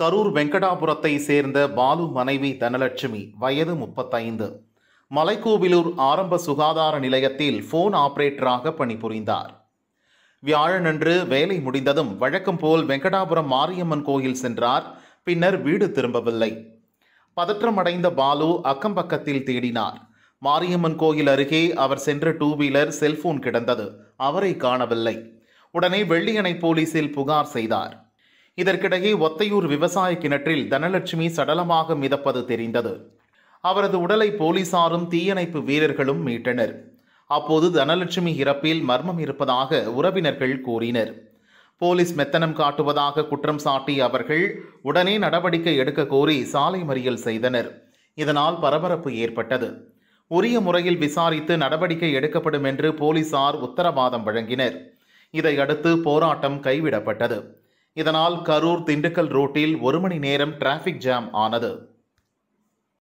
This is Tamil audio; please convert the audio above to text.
கரூர் வெங்கடாபுரத்தை சேர்ந்த பாலு மனைவி தனலட்சுமி வயது முப்பத்தைந்து மலைக்கோவிலூர் ஆரம்ப சுகாதார நிலையத்தில் ஃபோன் ஆபரேட்டராக பணிபுரிந்தார் வியாழனன்று வேலை முடிந்ததும் வழக்கம் போல் வெங்கடாபுரம் மாரியம்மன் கோயில் சென்றார் பின்னர் வீடு திரும்பவில்லை பதற்றமடைந்த பாலு அக்கம்பக்கத்தில் தேடினார் மாரியம்மன் கோயில் அருகே அவர் சென்ற டூ வீலர் செல்போன் கிடந்தது அவரை காணவில்லை உடனே வெள்ளியணை போலீசில் புகார் செய்தார் இதற்கிடையே ஒத்தையூர் விவசாய கிணற்றில் தனலட்சுமி சடலமாக மிதப்பது தெரிந்தது அவரது உடலை போலீசாரும் தீயணைப்பு வீரர்களும் மீட்டனர் அப்போது தனலட்சுமி இறப்பில் மர்மம் இருப்பதாக உறவினர்கள் கூறினர் போலீஸ் மெத்தனம் காட்டுவதாக குற்றம் சாட்டிய அவர்கள் உடனே நடவடிக்கை எடுக்க கோரி சாலை மறியல் செய்தனர் இதனால் பரபரப்பு ஏற்பட்டது உரிய முறையில் விசாரித்து நடவடிக்கை எடுக்கப்படும் என்று போலீசார் உத்தரவாதம் வழங்கினர் இதையடுத்து போராட்டம் கைவிடப்பட்டது இதனால் கரூர் திண்டுக்கல் ரோட்டில் ஒரு மணி நேரம் டிராபிக் ஜாம் ஆனது